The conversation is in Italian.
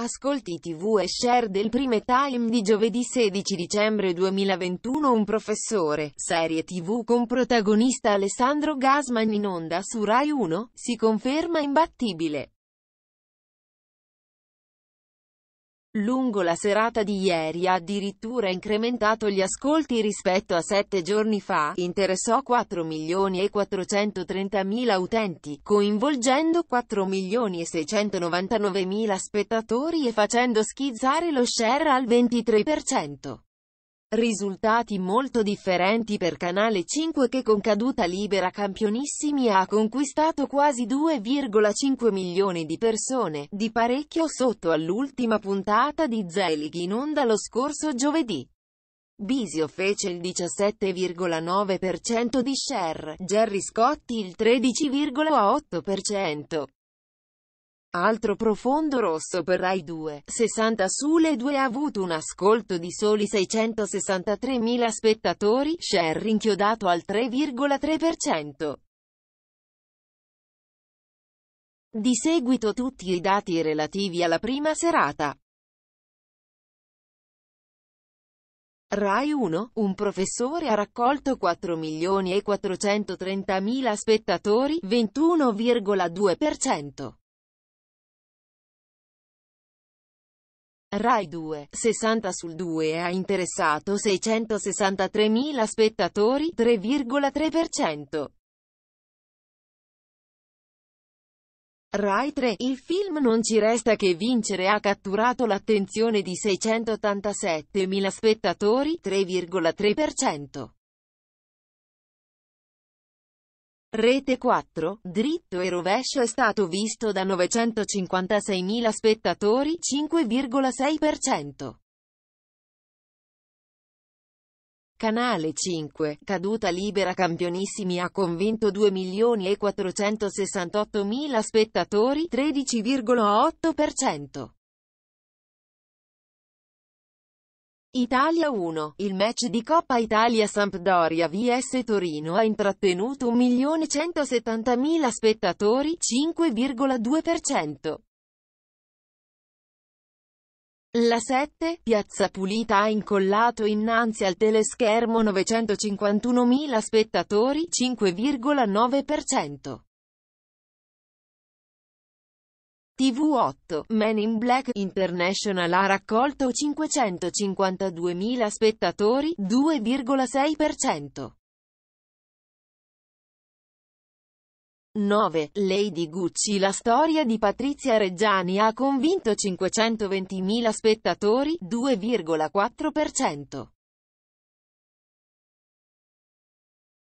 Ascolti TV e share del Prime Time di giovedì 16 dicembre 2021 Un professore, serie TV con protagonista Alessandro Gasman in onda su Rai 1, si conferma imbattibile. Lungo la serata di ieri ha addirittura incrementato gli ascolti rispetto a sette giorni fa, interessò 4 milioni e 430 mila utenti, coinvolgendo 4 milioni e 699 mila spettatori e facendo schizzare lo share al 23%. Risultati molto differenti per Canale 5 che con caduta libera campionissimi ha conquistato quasi 2,5 milioni di persone, di parecchio sotto all'ultima puntata di Zelig in onda lo scorso giovedì. Bisio fece il 17,9% di share, Jerry Scotti il 13,8%. Altro profondo rosso per Rai 2, 60 sulle 2 ha avuto un ascolto di soli 663.000 spettatori, share rinchiodato al 3,3%. Di seguito tutti i dati relativi alla prima serata. Rai 1, un professore ha raccolto 4.430.000 spettatori, 21,2%. Rai 2, 60 sul 2 ha interessato 663.000 spettatori, 3,3%. Rai 3, il film Non ci resta che vincere ha catturato l'attenzione di 687.000 spettatori, 3,3%. Rete 4, dritto e rovescio è stato visto da 956.000 spettatori, 5,6%. Canale 5, caduta libera campionissimi ha convinto 2.468.000 spettatori, 13,8%. Italia 1. Il match di Coppa Italia-Sampdoria vs Torino ha intrattenuto 1.170.000 spettatori, 5,2%. La 7, Piazza Pulita ha incollato innanzi al teleschermo 951.000 spettatori, 5,9%. TV8 Men in Black International ha raccolto 552.000 spettatori, 2,6%. 9. Lady Gucci La storia di Patrizia Reggiani ha convinto 520.000 spettatori, 2,4%.